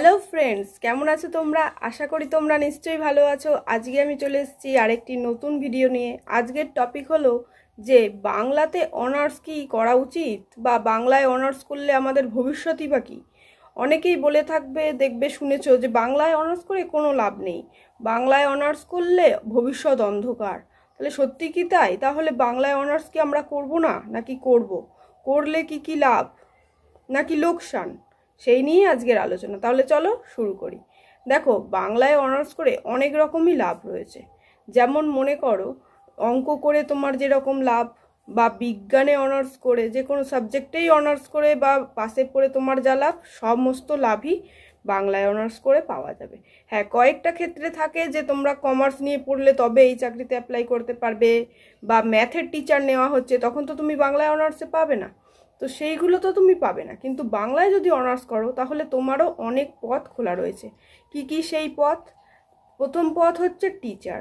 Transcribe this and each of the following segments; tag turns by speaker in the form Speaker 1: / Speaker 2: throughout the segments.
Speaker 1: hello friends কেমন আছো তোমরা আশা করি তোমরা নিশ্চয়ই ভালো আছো আজকে আমি চলে এসেছি আরেকটি নতুন ভিডিও নিয়ে আজকের টপিক হলো যে বাংলাতে অনার্স কি করা উচিত বা বাংলায় অনার্স করলে আমাদের ভবিষ্যতই বা কী অনেকেই বলে থাকবে দেখবে শুনেছো যে বাংলায় অনার্স করে কোনো লাভ নেই বাংলায় অনার্স করলে ভবিষ্যৎ অন্ধকার তাহলে সত্যি কি তাই তাহলে বাংলায় অনার্স কি আমরা করব না নাকি করব করলে কি কি লাভ নাকি লোকসান সেই নিয়েই আজকের আলোচনা তাহলে চলো শুরু করি দেখো বাংলায় অনার্স করে অনেক রকমই লাভ রয়েছে যেমন মনে করো অঙ্ক করে তোমার যেরকম লাভ বা বিজ্ঞানে অনার্স করে যে কোনো সাবজেক্টেই অনার্স করে বা পাশে পড়ে তোমার যা লাভ সমস্ত লাভই বাংলায় অনার্স করে পাওয়া যাবে হ্যাঁ কয়েকটা ক্ষেত্রে থাকে যে তোমরা কমার্স নিয়ে পড়লে তবে এই চাকরিতে অ্যাপ্লাই করতে পারবে বা ম্যাথের টিচার নেওয়া হচ্ছে তখন তো তুমি বাংলায় অনার্সে পাবে না তো সেইগুলো তো তুমি পাবে না কিন্তু বাংলায় যদি অনার্স করো তাহলে তোমারও অনেক পথ খোলা রয়েছে কি কি সেই পথ প্রথম পথ হচ্ছে টিচার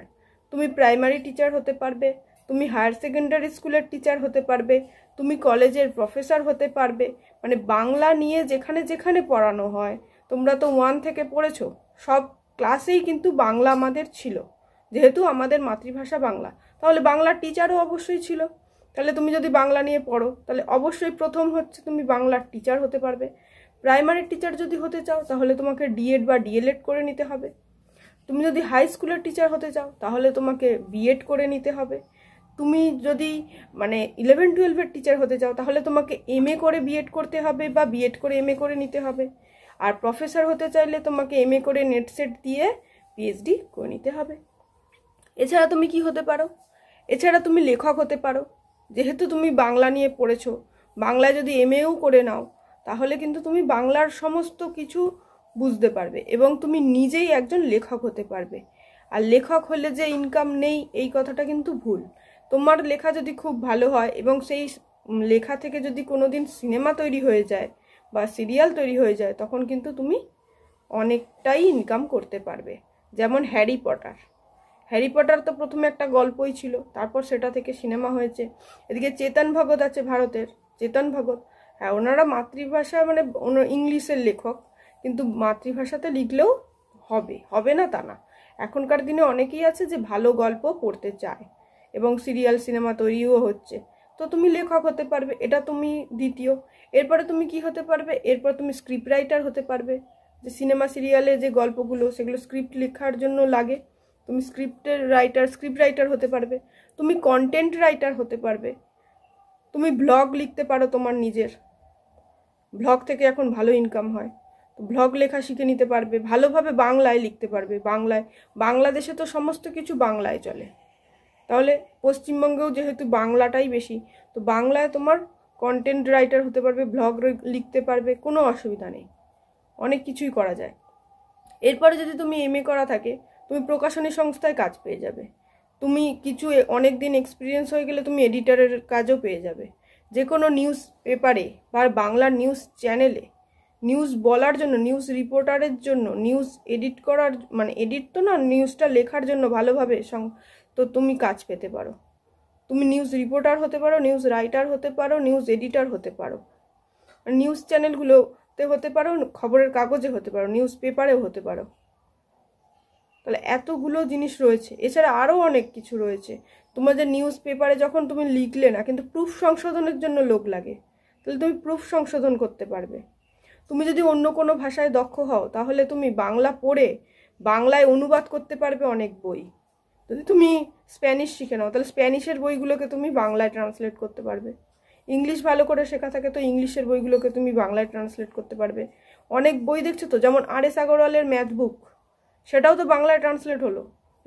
Speaker 1: তুমি প্রাইমারি টিচার হতে পারবে তুমি হায়ার সেকেন্ডারি স্কুলের টিচার হতে পারবে তুমি কলেজের প্রফেসর হতে পারবে মানে বাংলা নিয়ে যেখানে যেখানে পড়ানো হয় তোমরা তো ওয়ান থেকে পড়েছো সব ক্লাসেই কিন্তু বাংলা আমাদের ছিল যেহেতু আমাদের মাতৃভাষা বাংলা তাহলে বাংলার টিচারও অবশ্যই ছিল তাহলে তুমি যদি বাংলা নিয়ে পড়ো তাহলে অবশ্যই প্রথম হচ্ছে তুমি বাংলার টিচার হতে পারবে প্রাইমারি টিচার যদি হতে চাও তাহলে তোমাকে ডিএড বা ডিএলএড করে নিতে হবে তুমি যদি হাই স্কুলের টিচার হতে চাও তাহলে তোমাকে বিএড করে নিতে হবে তুমি যদি মানে ইলেভেন টুয়েলভের টিচার হতে চাও তাহলে তোমাকে এম এ করে বিএড করতে হবে বা বিএড করে এম এ করে নিতে হবে আর প্রফেসর হতে চাইলে তোমাকে এম এ করে নেট সেট দিয়ে পিএইচডি করে নিতে হবে এছাড়া তুমি কি হতে পারো এছাড়া তুমি লেখক হতে পারো যেহেতু তুমি বাংলা নিয়ে পড়েছো বাংলায় যদি এও করে নাও তাহলে কিন্তু তুমি বাংলার সমস্ত কিছু বুঝতে পারবে এবং তুমি নিজেই একজন লেখক হতে পারবে আর লেখক হলে যে ইনকাম নেই এই কথাটা কিন্তু ভুল তোমার লেখা যদি খুব ভালো হয় এবং সেই লেখা থেকে যদি কোনো দিন সিনেমা তৈরি হয়ে যায় বা সিরিয়াল তৈরি হয়ে যায় তখন কিন্তু তুমি অনেকটাই ইনকাম করতে পারবে যেমন হ্যারি পটার হ্যারি পটার তো প্রথমে একটা গল্পই ছিল তারপর সেটা থেকে সিনেমা হয়েছে এদিকে চেতন ভগত আছে ভারতের চেতন ভগত হ্যাঁ ওনারা মাতৃভাষা মানে ইংলিশের লেখক কিন্তু মাতৃভাষাতে লিখলেও হবে হবে না তা না এখনকার দিনে অনেকেই আছে যে ভালো গল্প পড়তে চায় এবং সিরিয়াল সিনেমা তৈরিও হচ্ছে তো তুমি লেখক হতে পারবে এটা তুমি দ্বিতীয় এরপরে তুমি কি হতে পারবে এরপর তুমি স্ক্রিপ্ট রাইটার হতে পারবে যে সিনেমা সিরিয়ালে যে গল্পগুলো সেগুলো স্ক্রিপ্ট লেখার জন্য লাগে তুমি স্ক্রিপ্টের রাইটার স্ক্রিপ্ট রাইটার হতে পারবে তুমি কন্টেন্ট রাইটার হতে পারবে তুমি ব্লগ লিখতে পারো তোমার নিজের ব্লগ থেকে এখন ভালো ইনকাম হয় তো ব্লগ লেখা শিখে নিতে পারবে ভালোভাবে বাংলায় লিখতে পারবে বাংলায় বাংলাদেশে তো সমস্ত কিছু বাংলায় চলে তাহলে পশ্চিমবঙ্গেও যেহেতু বাংলাটাই বেশি তো বাংলায় তোমার কন্টেন্ট রাইটার হতে পারবে ব্লগ লিখতে পারবে কোনো অসুবিধা নেই অনেক কিছুই করা যায় এরপরে যদি তুমি এম করা থাকে তুমি প্রকাশনী সংস্থায় কাজ পেয়ে যাবে তুমি কিছু অনেক দিন এক্সপিরিয়েন্স হয়ে গেলে তুমি এডিটারের কাজও পেয়ে যাবে যে কোনো নিউজ পেপারে বা বাংলা নিউজ চ্যানেলে নিউজ বলার জন্য নিউজ রিপোর্টারের জন্য নিউজ এডিট করার মানে এডিট তো না নিউজটা লেখার জন্য ভালোভাবে সং তো তুমি কাজ পেতে পারো তুমি নিউজ রিপোর্টার হতে পারো নিউজ রাইটার হতে পারো নিউজ এডিটার হতে পারো নিউজ চ্যানেলগুলোতে হতে পারো খবরের কাগজে হতে পারো নিউজ পেপারেও হতে পারো তাহলে এতগুলো জিনিস রয়েছে এছাড়া আরও অনেক কিছু রয়েছে তোমাদের নিউজ পেপারে যখন তুমি লিখলে না কিন্তু প্রুফ সংশোধনের জন্য লোক লাগে তাহলে তুমি প্রুফ সংশোধন করতে পারবে তুমি যদি অন্য কোনো ভাষায় দক্ষ হও তাহলে তুমি বাংলা পড়ে বাংলায় অনুবাদ করতে পারবে অনেক বই যদি তুমি স্প্যানিশ শিখে নাও তাহলে স্প্যানিশের বইগুলোকে তুমি বাংলায় ট্রান্সলেট করতে পারবে ইংলিশ ভালো করে শেখা থাকে তো ইংলিশের বইগুলোকে তুমি বাংলায় ট্রান্সলেট করতে পারবে অনেক বই দেখছো তো যেমন আর এস আগরওয়ালের ম্যাথ বুক সেটাও তো বাংলায় ট্রান্সলেট হলো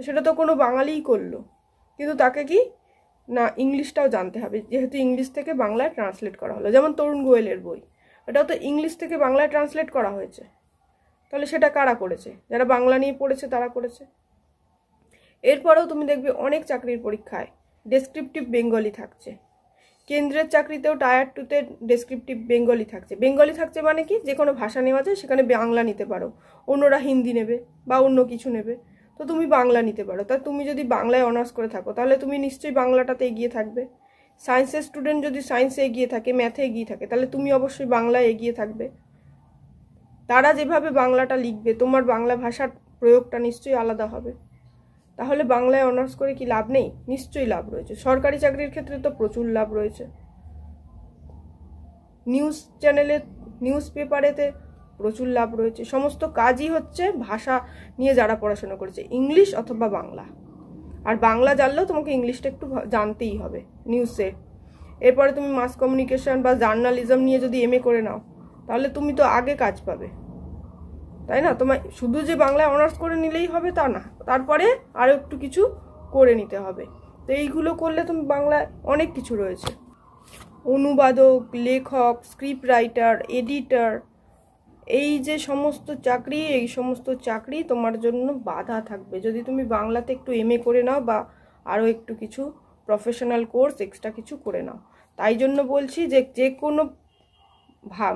Speaker 1: সেটা তো কোনো বাঙালিই করলো কিন্তু তাকে কি না ইংলিশটাও জানতে হবে যেহেতু ইংলিশ থেকে বাংলায় ট্রান্সলেট করা হলো যেমন তরুণ গোয়েলের বই এটাও তো ইংলিশ থেকে বাংলায় ট্রান্সলেট করা হয়েছে তাহলে সেটা কারা করেছে যারা বাংলা নিয়ে পড়েছে তারা করেছে এরপরেও তুমি দেখবে অনেক চাকরির পরীক্ষায় ডেসক্রিপটিভ বেঙ্গলি থাকছে কেন্দ্রের চাকরিতেও টায়ার টুতে ডেসক্রিপটিভ বেঙ্গলি থাকছে বেঙ্গলি থাকছে মানে কি যে কোনো ভাষা নেওয়া যায় সেখানে বাংলা নিতে পারো অন্যরা হিন্দি নেবে বা অন্য কিছু নেবে তো তুমি বাংলা নিতে পারো তা তুমি যদি বাংলায় অনার্স করে থাকো তাহলে তুমি নিশ্চয়ই বাংলাটাতে এগিয়ে থাকবে সায়েন্সের স্টুডেন্ট যদি সায়েন্সে এগিয়ে থাকে ম্যাথে এগিয়ে থাকে তাহলে তুমি অবশ্যই বাংলায় এগিয়ে থাকবে তারা যেভাবে বাংলাটা লিখবে তোমার বাংলা ভাষার প্রয়োগটা নিশ্চয়ই আলাদা হবে তাহলে বাংলায় অনার্স করে কি লাভ নেই নিশ্চয়ই লাভ রয়েছে সরকারি চাকরির ক্ষেত্রে তো প্রচুর লাভ রয়েছে নিউজ চ্যানেলে নিউজ পেপারেতে প্রচুর লাভ রয়েছে সমস্ত কাজই হচ্ছে ভাষা নিয়ে যারা পড়াশোনা করেছে ইংলিশ অথবা বাংলা আর বাংলা জানলেও তোমাকে ইংলিশটা একটু জানতেই হবে নিউজে এরপরে তুমি মাস কমিউনিকেশন বা জার্নালিজম নিয়ে যদি এম করে নাও তাহলে তুমি তো আগে কাজ পাবে তাই না তোমায় শুধু যে বাংলায় অনার্স করে নিলেই হবে তা না তারপরে আরও একটু কিছু করে নিতে হবে তো এইগুলো করলে তুমি বাংলায় অনেক কিছু রয়েছে অনুবাদক লেখক স্ক্রিপ্ট রাইটার এডিটার এই যে সমস্ত চাকরি এই সমস্ত চাকরি তোমার জন্য বাধা থাকবে যদি তুমি বাংলাতে একটু এম করে নাও বা আরও একটু কিছু প্রফেশনাল কোর্স এক্সট্রা কিছু করে নাও তাই জন্য বলছি যে যে কোনো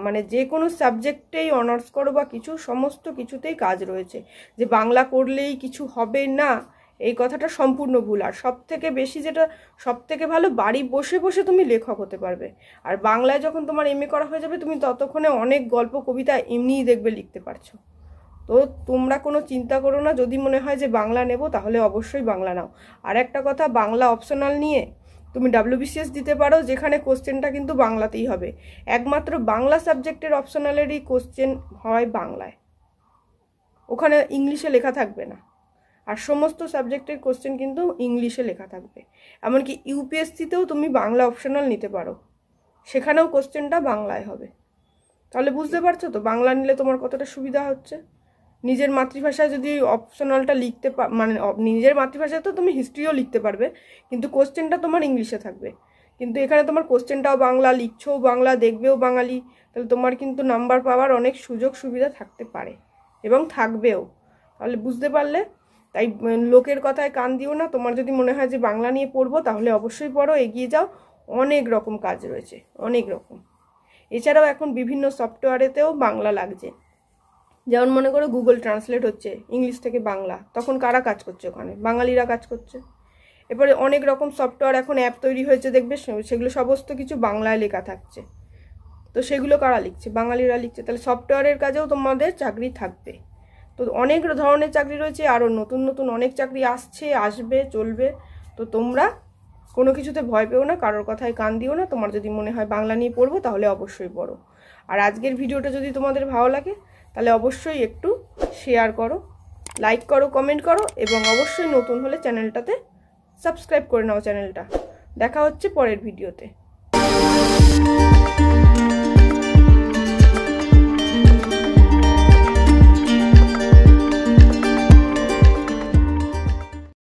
Speaker 1: মানে যে কোনো সাবজেক্টেই অনার্স করো বা কিছু সমস্ত কিছুতেই কাজ রয়েছে যে বাংলা করলেই কিছু হবে না এই কথাটা সম্পূর্ণ ভুল আর সব থেকে বেশি যেটা সব থেকে ভালো বাড়ি বসে বসে তুমি লেখক হতে পারবে আর বাংলায় যখন তোমার এম করা হয়ে যাবে তুমি ততক্ষণে অনেক গল্প কবিতা এমনিই দেখবে লিখতে পারছো তো তোমরা কোনো চিন্তা করো না যদি মনে হয় যে বাংলা নেব তাহলে অবশ্যই বাংলা নাও আর একটা কথা বাংলা অপশনাল নিয়ে তুমি ডাব্লিউবিসিএস দিতে পারো যেখানে কোশ্চেনটা কিন্তু বাংলাতেই হবে একমাত্র বাংলা সাবজেক্টের অপশনালেরই কোশ্চেন হয় বাংলায় ওখানে ইংলিশে লেখা থাকবে না আর সমস্ত সাবজেক্টের কোশ্চেন কিন্তু ইংলিশে লেখা থাকবে এমনকি ইউপিএসসিতেও তুমি বাংলা অপশনাল নিতে পারো সেখানেও কোশ্চেনটা বাংলায় হবে তাহলে বুঝতে পারছো তো বাংলা নিলে তোমার কতটা সুবিধা হচ্ছে নিজের মাতৃভাষায় যদি অপশনালটা লিখতে মানে নিজের মাতৃভাষায় তো তুমি হিস্ট্রিও লিখতে পারবে কিন্তু কোশ্চেনটা তোমার ইংলিশে থাকবে কিন্তু এখানে তোমার কোশ্চেনটাও বাংলা লিখছও বাংলা দেখবেও বাঙালি তাহলে তোমার কিন্তু নাম্বার পাওয়ার অনেক সুযোগ সুবিধা থাকতে পারে এবং থাকবেও তাহলে বুঝতে পারলে তাই লোকের কথায় কান দিও না তোমার যদি মনে হয় যে বাংলা নিয়ে পড়বো তাহলে অবশ্যই পড়ো এগিয়ে যাও অনেক রকম কাজ রয়েছে অনেক রকম এছাড়াও এখন বিভিন্ন সফটওয়্যারেতেও বাংলা লাগছে যেমন মনে করো গুগল ট্রান্সলেট হচ্ছে ইংলিশ থেকে বাংলা তখন কারা কাজ করছে ওখানে বাঙালিরা কাজ করছে এরপরে অনেক রকম সফটওয়্যার এখন অ্যাপ তৈরি হয়েছে দেখবে সেগুলো সমস্ত কিছু বাংলায় লেখা থাকছে তো সেগুলো কারা লিখছে বাঙালিরা লিখছে তাহলে সফটওয়্যারের কাজেও তোমাদের চাকরি থাকবে তো অনেক ধরনের চাকরি রয়েছে আরও নতুন নতুন অনেক চাকরি আসছে আসবে চলবে তো তোমরা কোনো কিছুতে ভয় পেও না কারোর কথায় কান দিও না তোমার যদি মনে হয় বাংলা নিয়ে পড়বো তাহলে অবশ্যই পড়ো আর আজকের ভিডিওটা যদি তোমাদের ভালো লাগে তাহলে অবশ্যই একটু শেয়ার করো লাইক করো কমেন্ট করো এবং অবশ্যই নতুন হলে চ্যানেলটাতে সাবস্ক্রাইব করে নাও চ্যানেলটা দেখা হচ্ছে পরের ভিডিওতে